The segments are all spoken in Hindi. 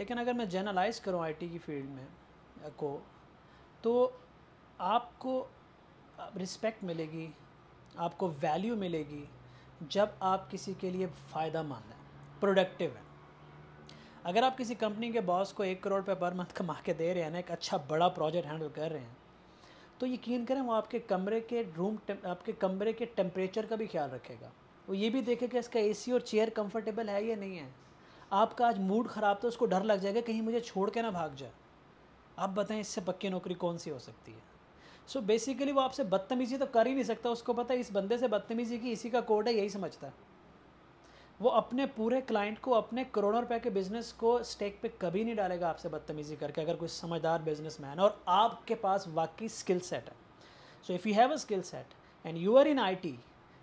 लेकिन अगर मैं जनरलाइज करूँ आईटी की फील्ड में को तो आपको रिस्पेक्ट मिलेगी आपको वैल्यू मिलेगी जब आप किसी के लिए फ़ायदा मंद हैं प्रोडक्टिव हैं अगर आप किसी कंपनी के बॉस को एक करोड़ रुपये पर मंथ कमा के दे रहे हैं ना एक अच्छा बड़ा प्रोजेक्ट हैंडल कर रहे हैं तो यकीन करें वो आपके कमरे के रूम आपके कमरे के टेम्परेचर का भी ख्याल रखेगा वो ये भी देखेगा इसका एसी और चेयर कंफर्टेबल है या नहीं है आपका आज मूड ख़राब था उसको डर लग जाएगा कहीं मुझे छोड़ के ना भाग जाए आप बताएं इससे पक्की नौकरी कौन सी हो सकती है सो so बेसिकली वो आपसे बदतमीज़ी तो कर ही नहीं सकता उसको पता है इस बंदे से बदतमीज़ी की इसी का कोड है यही समझता है वो अपने पूरे क्लाइंट को अपने करोड़ों रुपए के बिज़नेस को स्टेक पे कभी नहीं डालेगा आपसे बदतमीज़ी करके अगर कोई समझदार बिजनेस मैन और आपके पास वाकई स्किल सेट है so if you have a skill set and you are in I T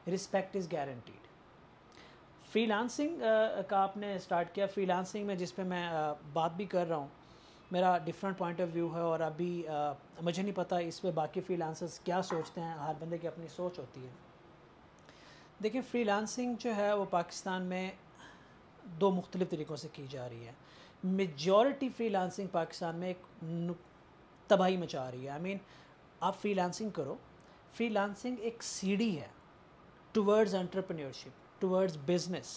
respect is guarantee freelancing uh, का आपने स्टार्ट किया फ्रीलांसिंग में जिस पे मैं uh, बात भी कर रहा हूँ मेरा डिफरेंट पॉइंट ऑफ व्यू है और अभी uh, मुझे नहीं पता इस पर बाकी फ्रीलांसर्स क्या सोचते हैं हर बंदे की अपनी सोच होती है देखिए फ्रीलांसिंग जो है वो पाकिस्तान में दो मुख्तलिफ़ तरीक़ों से की जा रही है मेजॉरिटी फ्रीलांसिंग पाकिस्तान में एक तबाही मचा रही है आई I मीन mean, आप फ्रीलांसिंग करो फ्रीलांसिंग एक सीढ़ी है towards entrepreneurship towards business,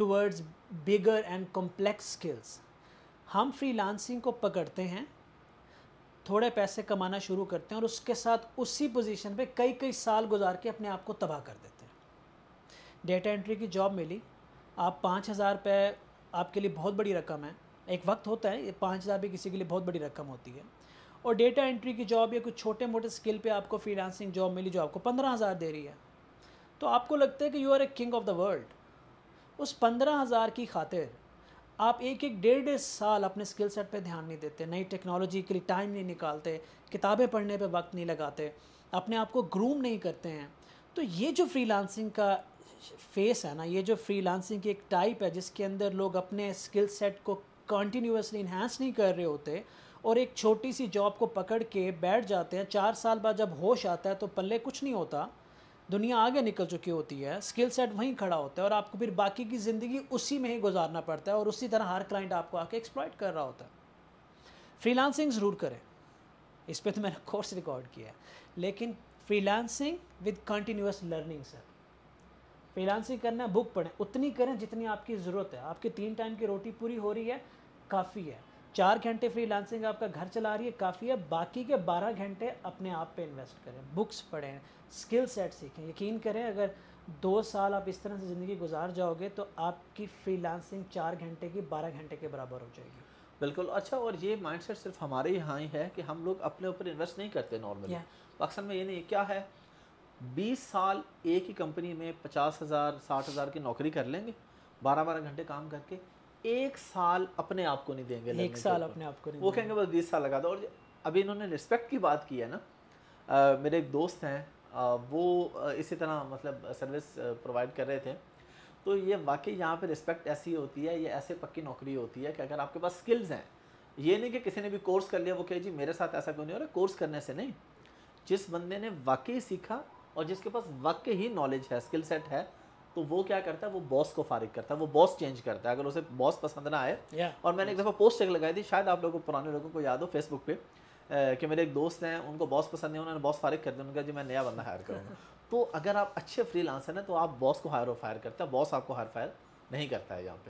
towards bigger and complex skills. हम freelancing को पकड़ते हैं थोड़े पैसे कमाना शुरू करते हैं और उसके साथ उसी पोजीशन पे कई कई साल गुजार के अपने आप को तबाह कर देते हैं डेटा एंट्री की जॉब मिली आप पाँच हज़ार रुपये आपके लिए बहुत बड़ी रकम है एक वक्त होता है ये पाँच हज़ार भी किसी के लिए बहुत बड़ी रकम होती है और डेटा एंट्री की जॉब या कुछ छोटे मोटे स्किल पे आपको फ्रीलांसिंग जॉब मिली जो आपको पंद्रह हज़ार दे रही है तो आपको लगता है कि you are a king of the world उस पंद्रह हज़ार की खातिर आप एक एक डेढ़ डेढ़ साल अपने स्किल सेट पे ध्यान नहीं देते नई टेक्नोलॉजी के लिए टाइम नहीं निकालते किताबें पढ़ने पे वक्त नहीं लगाते अपने आप को ग्रूम नहीं करते हैं तो ये जो फ्रीलांसिंग का फेस है ना ये जो फ्रीलांसिंग की एक टाइप है जिसके अंदर लोग अपने स्किल सेट को कंटिन्यूसली इन्हांस नहीं कर रहे होते और एक छोटी सी जॉब को पकड़ के बैठ जाते हैं चार साल बाद जब होश आता है तो पल्ले कुछ नहीं होता दुनिया आगे निकल चुकी होती है स्किल सेट वहीं खड़ा होता है और आपको फिर बाकी की ज़िंदगी उसी में ही गुजारना पड़ता है और उसी तरह हर क्लाइंट आपको आके एक्सप्लॉयट कर रहा होता है फ्रीलांसिंग ज़रूर करें इस पर तो मैंने कोर्स रिकॉर्ड किया है लेकिन freelancing with continuous learning sir freelancing करना बुक पढ़ें उतनी करें जितनी आपकी ज़रूरत है आपकी तीन टाइम की रोटी पूरी हो रही है काफ़ी है चार घंटे फ्रीलांसिंग आपका घर चला रही है काफ़ी है बाकी के बारह घंटे अपने आप पे इन्वेस्ट करें बुक्स पढ़ें स्किल सेट सीखें यकीन करें अगर दो साल आप इस तरह से ज़िंदगी गुजार जाओगे तो आपकी फ्रीलांसिंग चार घंटे की बारह घंटे के बराबर हो जाएगी बिल्कुल अच्छा और ये माइंडसेट सिर्फ हमारे यहाँ ही है कि हम लोग अपने ऊपर इन्वेस्ट नहीं करते नॉर्मली पाकिस्तान में ये नहीं क्या है बीस साल एक ही कंपनी में पचास हज़ार साठ हज़ार की नौकरी कर लेंगे बारह बारह घंटे काम करके एक साल अपने आप को नहीं देंगे एक साल अपने आप को नहीं वो कहेंगे बस बीस साल लगा दो और अभी इन्होंने रिस्पेक्ट की बात की है ना मेरे एक दोस्त हैं वो इसी तरह मतलब सर्विस प्रोवाइड कर रहे थे तो ये वाकई यहाँ पे रिस्पेक्ट ऐसी होती है ये ऐसे पक्की नौकरी होती है कि अगर आपके पास स्किल्स हैं ये नहीं कि किसी ने भी कोर्स कर लिया वो कहे जी मेरे साथ ऐसा क्यों नहीं हो रहा कोर्स करने से नहीं जिस बंदे ने वाकई सीखा और जिसके पास वाकई ही नॉलेज है स्किल सेट है तो वो क्या करता है वो बॉस को फारिग करता है वो बॉस चेंज करता है अगर उसे बॉस पसंद ना आए yeah. और मैंने एक दफ़ा पोस्ट एक लगाई थी शायद आप लोगों को पुराने लोगों को याद हो फेसबुक पे कि मेरे एक दोस्त हैं उनको बॉस पसंद नहीं उन्होंने बॉस फारिग कर दिया उनका जी मैं नया बंदा हायर करूँगा तो अगर आप अच्छे फ्री लांसर हैं तो आप बॉस को हायर और फायर करते हैं बॉस आपको हायर फायर नहीं करता है यहाँ पर